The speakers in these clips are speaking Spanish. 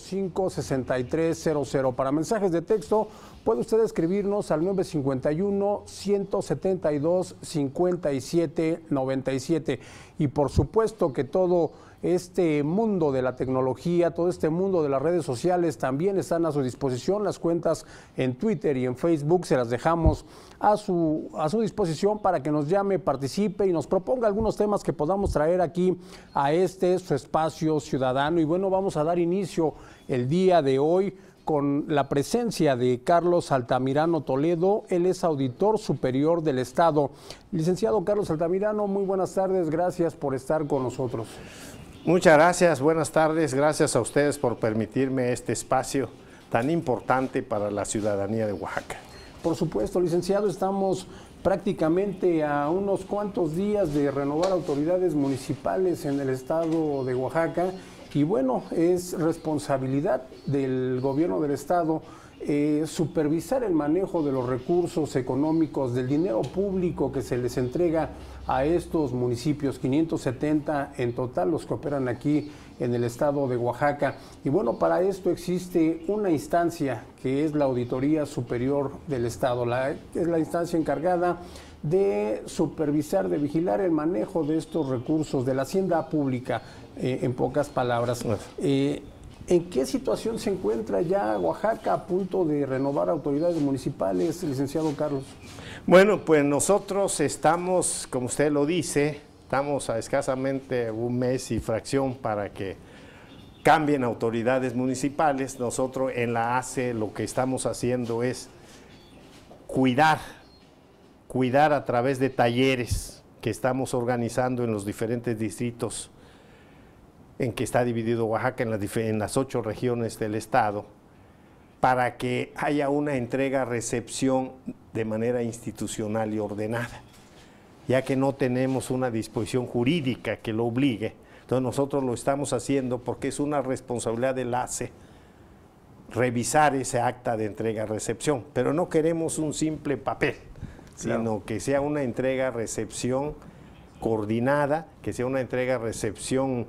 56300. Para mensajes de texto, puede usted escribirnos al 951-172-5797. Y por supuesto que todo este mundo de la tecnología, todo este mundo de las redes sociales, también están a su disposición las cuentas en Twitter y en Facebook, se las dejamos a su, a su disposición para que nos llame, participe y nos proponga algunos temas que podamos traer aquí a este su espacio ciudadano. Y bueno, vamos a dar inicio el día de hoy con la presencia de Carlos Altamirano Toledo. Él es auditor superior del Estado. Licenciado Carlos Altamirano, muy buenas tardes. Gracias por estar con nosotros. Muchas gracias, buenas tardes. Gracias a ustedes por permitirme este espacio tan importante para la ciudadanía de Oaxaca. Por supuesto, licenciado, estamos prácticamente a unos cuantos días de renovar autoridades municipales en el estado de Oaxaca y bueno, es responsabilidad del gobierno del estado eh, supervisar el manejo de los recursos económicos, del dinero público que se les entrega a estos municipios, 570 en total los que operan aquí en el estado de Oaxaca. Y bueno, para esto existe una instancia que es la Auditoría Superior del Estado, la, es la instancia encargada de supervisar, de vigilar el manejo de estos recursos, de la hacienda pública, eh, en pocas palabras. Eh, ¿En qué situación se encuentra ya Oaxaca a punto de renovar autoridades municipales, licenciado Carlos? Bueno, pues nosotros estamos, como usted lo dice, estamos a escasamente un mes y fracción para que cambien autoridades municipales. Nosotros en la ACE lo que estamos haciendo es cuidar, cuidar a través de talleres que estamos organizando en los diferentes distritos en que está dividido Oaxaca, en las, ocho regiones del estado, para que haya una entrega-recepción de manera institucional y ordenada, ya que no tenemos una disposición jurídica que lo obligue. Entonces nosotros lo estamos haciendo porque es una responsabilidad del ACE revisar ese acta de entrega-recepción, pero no queremos un simple papel, sino que sea una entrega-recepción coordinada, que sea una entrega-recepción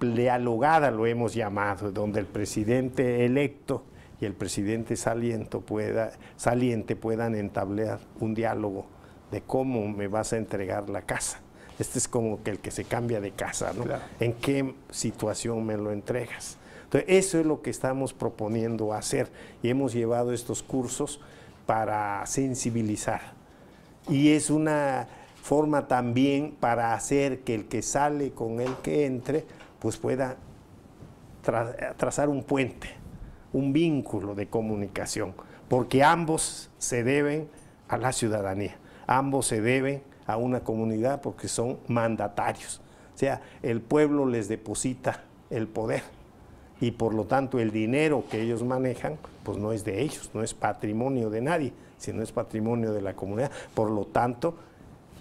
dialogada, lo hemos llamado, donde el presidente electo y el presidente saliente, pueda, saliente puedan entablar un diálogo de cómo me vas a entregar la casa. Este es como que el que se cambia de casa, ¿no? ¿En qué situación me lo entregas? Entonces, eso es lo que estamos proponiendo hacer y hemos llevado estos cursos para sensibilizar. Y es una forma también para hacer que el que sale con el que entre, pues pueda trazar un puente un vínculo de comunicación, porque ambos se deben a la ciudadanía, ambos se deben a una comunidad porque son mandatarios. O sea, el pueblo les deposita el poder y por lo tanto el dinero que ellos manejan pues no es de ellos, no es patrimonio de nadie, sino es patrimonio de la comunidad. Por lo tanto,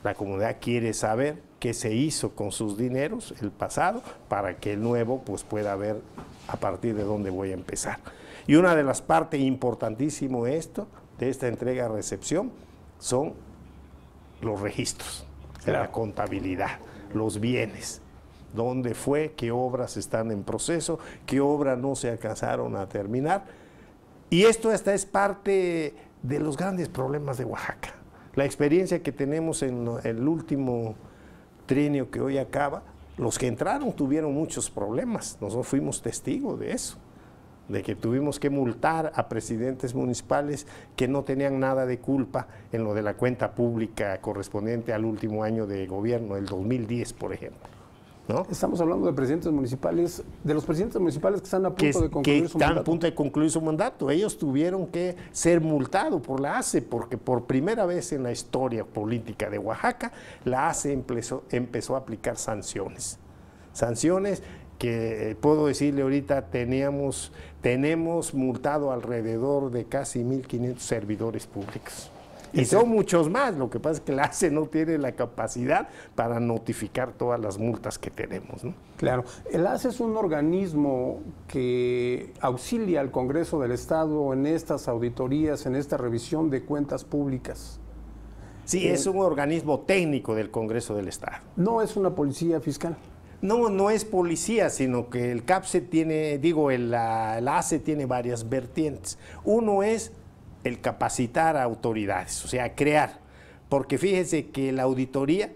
la comunidad quiere saber qué se hizo con sus dineros, el pasado, para que el nuevo pues pueda ver a partir de dónde voy a empezar. Y una de las partes importantísimas de esto, de esta entrega-recepción, son los registros, la contabilidad, los bienes, dónde fue, qué obras están en proceso, qué obras no se alcanzaron a terminar. Y esto esta es parte de los grandes problemas de Oaxaca. La experiencia que tenemos en el último trienio que hoy acaba, los que entraron tuvieron muchos problemas, nosotros fuimos testigos de eso de que tuvimos que multar a presidentes municipales que no tenían nada de culpa en lo de la cuenta pública correspondiente al último año de gobierno, el 2010, por ejemplo. ¿No? Estamos hablando de presidentes municipales, de los presidentes municipales que están a punto de concluir que su están a punto de concluir su mandato. Ellos tuvieron que ser multados por la ACE, porque por primera vez en la historia política de Oaxaca, la ACE empezó, empezó a aplicar sanciones. Sanciones que eh, puedo decirle ahorita teníamos, tenemos multado alrededor de casi 1.500 servidores públicos. Y son muchos más, lo que pasa es que el ACE no tiene la capacidad para notificar todas las multas que tenemos. Claro, el ACE es un organismo que auxilia al Congreso del Estado en estas auditorías, en esta revisión de cuentas públicas. Sí, es eh, un organismo técnico del Congreso del Estado. No es una policía fiscal. No, no es policía, sino que el CAPSE tiene, digo, el, ACE tiene varias vertientes. Uno es el capacitar a autoridades, o sea, crear. Porque fíjese que la auditoría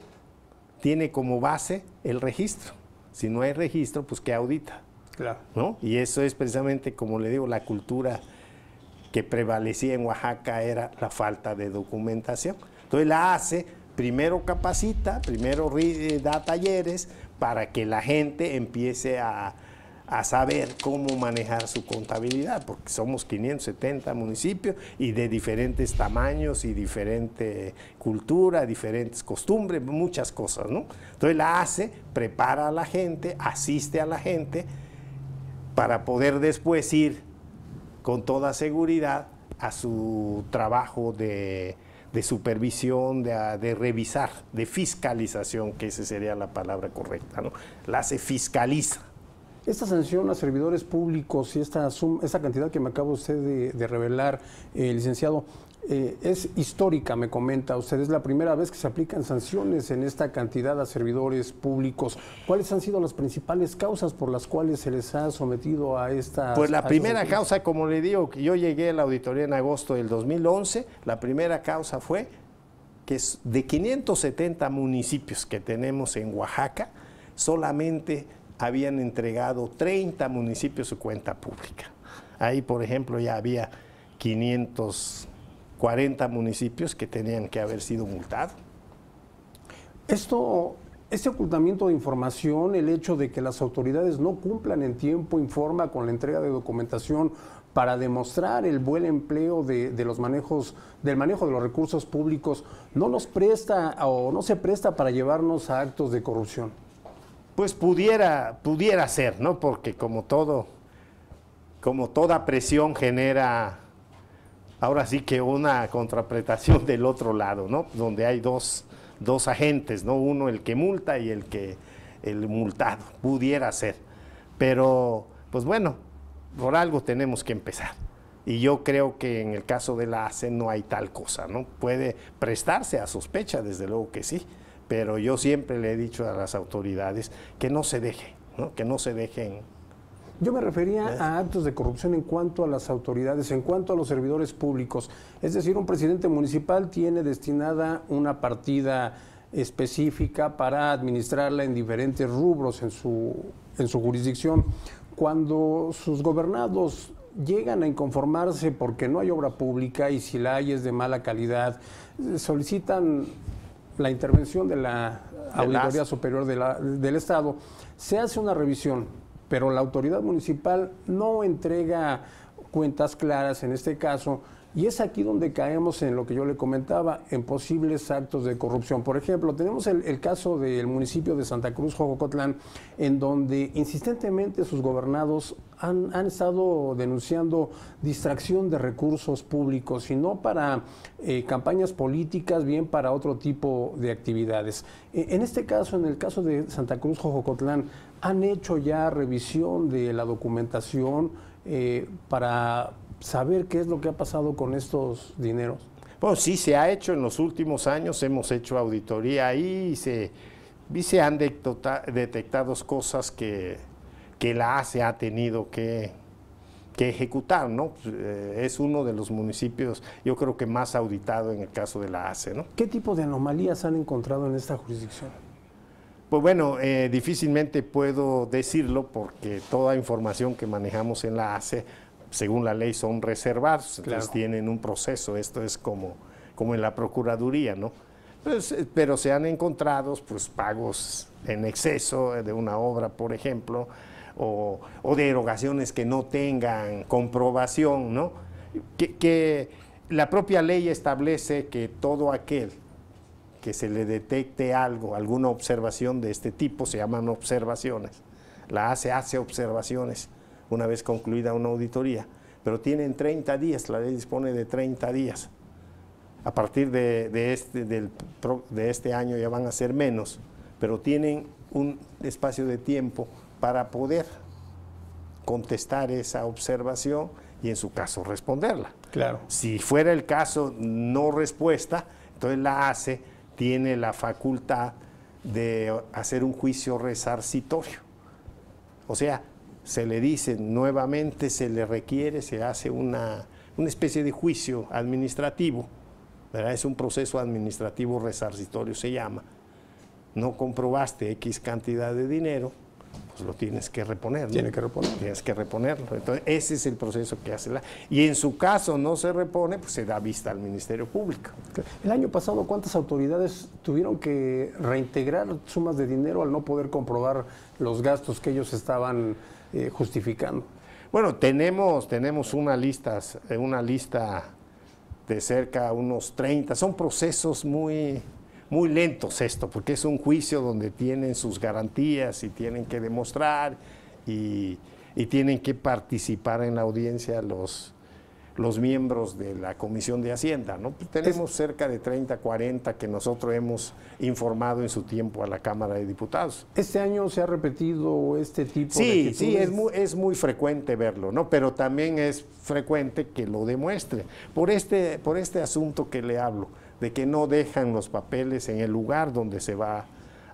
tiene como base el registro. Si no hay registro, pues ¿qué audita? Claro. ¿No? Y eso es precisamente, como le digo, la cultura que prevalecía en Oaxaca era la falta de documentación. Entonces la ACE primero capacita, primero eh, da talleres, para que la gente empiece a, saber cómo manejar su contabilidad, porque somos 570 municipios y de diferentes tamaños y diferentes culturas, diferentes costumbres, muchas cosas, ¿no? Entonces la hace, prepara a la gente, asiste a la gente para poder después ir con toda seguridad a su trabajo de de supervisión, ah, de, revisar, de fiscalización, que esa sería la palabra correcta, ¿no? La se fiscaliza. Esta sanción a servidores públicos y esta, esta cantidad que me acaba usted de, revelar, eh, licenciado, eh, es histórica, me comenta usted, es la primera vez que se aplican sanciones en esta cantidad a servidores públicos. ¿Cuáles han sido las principales causas por las cuales se les ha sometido a esta... Pues la este primera causa, como le digo, yo llegué a la auditoría en agosto del 2011, la primera causa fue que de 570 municipios que tenemos en Oaxaca, solamente habían entregado 30 municipios su cuenta pública. Ahí, por ejemplo, ya había 500 40 municipios que tenían que haber sido multados. Esto, este ocultamiento de información, el hecho de que las autoridades no cumplan en tiempo informa con la entrega de documentación para demostrar el buen empleo de, los manejos, del manejo de los recursos públicos, no nos presta o no se presta para llevarnos a actos de corrupción. Pues pudiera, pudiera ser, ¿no? Porque como todo, como toda presión genera ahora sí que una contrapretación del otro lado, ¿no? Donde hay dos, agentes, ¿no? Uno el que multa y el que el multado, pudiera ser. Pero, pues bueno, por algo tenemos que empezar. Y yo creo que en el caso de la ACE no hay tal cosa, ¿no? Puede prestarse a sospecha, desde luego que sí, pero yo siempre le he dicho a las autoridades que no se dejen, ¿no? que no se dejen yo me refería a actos de corrupción en cuanto a las autoridades, en cuanto a los servidores públicos. Es decir, un presidente municipal tiene destinada una partida específica para administrarla en diferentes rubros en su, en su jurisdicción. Cuando sus gobernados llegan a inconformarse porque no hay obra pública y si la hay es de mala calidad, solicitan la intervención de la Auditoría Superior del Estado, se hace una revisión pero la autoridad municipal no entrega cuentas claras en este caso. Y es aquí donde caemos en lo que yo le comentaba, en posibles actos de corrupción. Por ejemplo, tenemos el, caso del municipio de Santa Cruz, Jojocotlán, en donde insistentemente sus gobernados han, estado denunciando distracción de recursos públicos, sino no para eh, campañas políticas, bien para otro tipo de actividades. E, en este caso, en el caso de Santa Cruz Jojocotlán, ¿Han hecho ya revisión de la documentación eh, para saber qué es lo que ha pasado con estos dineros? Bueno, sí se ha hecho en los últimos años, hemos hecho auditoría ahí y se, se han detectado cosas que, que la ACE ha tenido que, ejecutar, ¿no? Pues, eh, es uno de los municipios, yo creo que más auditado en el caso de la ACE, ¿Qué tipo de anomalías han encontrado en esta jurisdicción? Pues bueno, eh, difícilmente puedo decirlo porque toda información que manejamos en la ACE, según la ley, son reservados, tienen un proceso, esto es como, como en la Procuraduría, ¿no? Pues, eh, pero se han encontrado pues, pagos en exceso de una obra, por ejemplo, o, o de erogaciones que no tengan comprobación, ¿no? Que, que la propia ley establece que todo aquel que se le detecte algo, alguna observación de este tipo, se llaman observaciones. La hace, hace observaciones una vez concluida una auditoría, pero tienen 30 días, la ley dispone de 30 días. A partir de, este, de este año ya van a ser menos, pero tienen un espacio de tiempo para poder contestar esa observación y en su caso responderla. Claro. Si fuera el caso no respuesta, entonces la hace tiene la facultad de hacer un juicio resarcitorio. O sea, se le dice nuevamente, se le requiere, se hace una, una especie de juicio administrativo. ¿verdad? Es un proceso administrativo resarcitorio, se llama. No comprobaste X cantidad de dinero, pues lo tienes que reponer. Tiene que reponerlo. Tienes que reponerlo. Entonces, ese es el proceso que hace la... Y en su caso no se repone, pues se da vista al Ministerio Público. El año pasado, ¿cuántas autoridades tuvieron que reintegrar sumas de dinero al no poder comprobar los gastos que ellos estaban eh, justificando? Bueno, tenemos, tenemos una, lista, eh, una lista de cerca unos 30. Son procesos muy muy lentos esto, porque es un juicio donde tienen sus garantías y tienen que demostrar y, tienen que participar en la audiencia los, los miembros de la Comisión de Hacienda. ¿no? Pues tenemos cerca de 30, 40 que nosotros hemos informado en su tiempo a la Cámara de Diputados. ¿Este año se ha repetido este tipo de... Sí, sí, es muy, es muy frecuente verlo, ¿no? pero también es frecuente que lo demuestre por este, por este asunto que le hablo de que no dejan los papeles en el lugar donde se va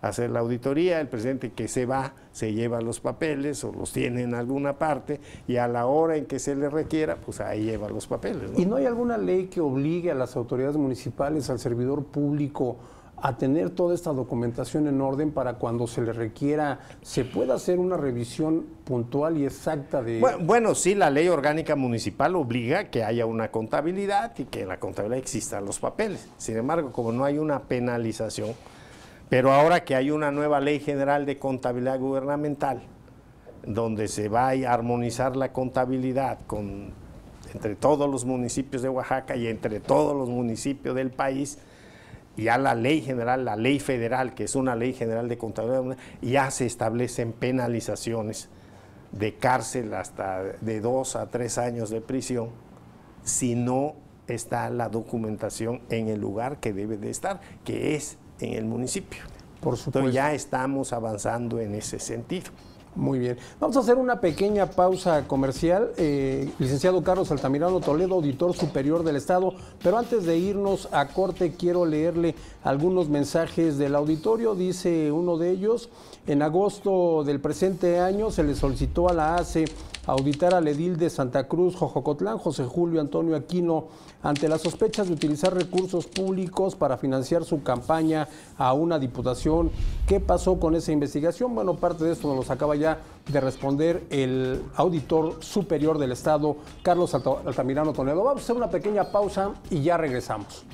a hacer la auditoría, el presidente que se va se lleva los papeles o los tiene en alguna parte y a la hora en que se le requiera, pues ahí lleva los papeles. ¿Y no hay alguna ley que obligue a las autoridades municipales, al servidor público, a tener toda esta documentación en orden para cuando se le requiera, se pueda hacer una revisión puntual y exacta de... Bueno, sí, la ley orgánica municipal obliga que haya una contabilidad y que en la contabilidad existan los papeles. Sin embargo, como no hay una penalización, pero ahora que hay una nueva ley general de contabilidad gubernamental, donde se va a armonizar la contabilidad con, entre todos los municipios de Oaxaca y entre todos los municipios del país, ya la ley general, la ley federal, que es una ley general de contabilidad, ya se establecen penalizaciones de cárcel hasta de dos a tres años de prisión si no está la documentación en el lugar que debe de estar, que es en el municipio. Por supuesto. ya estamos avanzando en ese sentido. Muy bien. Vamos a hacer una pequeña pausa comercial. Eh, licenciado Carlos Altamirano Toledo, auditor superior del Estado. Pero antes de irnos a corte, quiero leerle algunos mensajes del auditorio. Dice uno de ellos, en agosto del presente año se le solicitó a la ACE auditar al edil de Santa Cruz, Jojocotlán, José Julio Antonio Aquino, ante las sospechas de utilizar recursos públicos para financiar su campaña a una diputación. ¿Qué pasó con esa investigación? Bueno, parte de esto nos acaba ya de responder el auditor superior del Estado, Carlos Altamirano Toledo. Vamos a hacer una pequeña pausa y ya regresamos.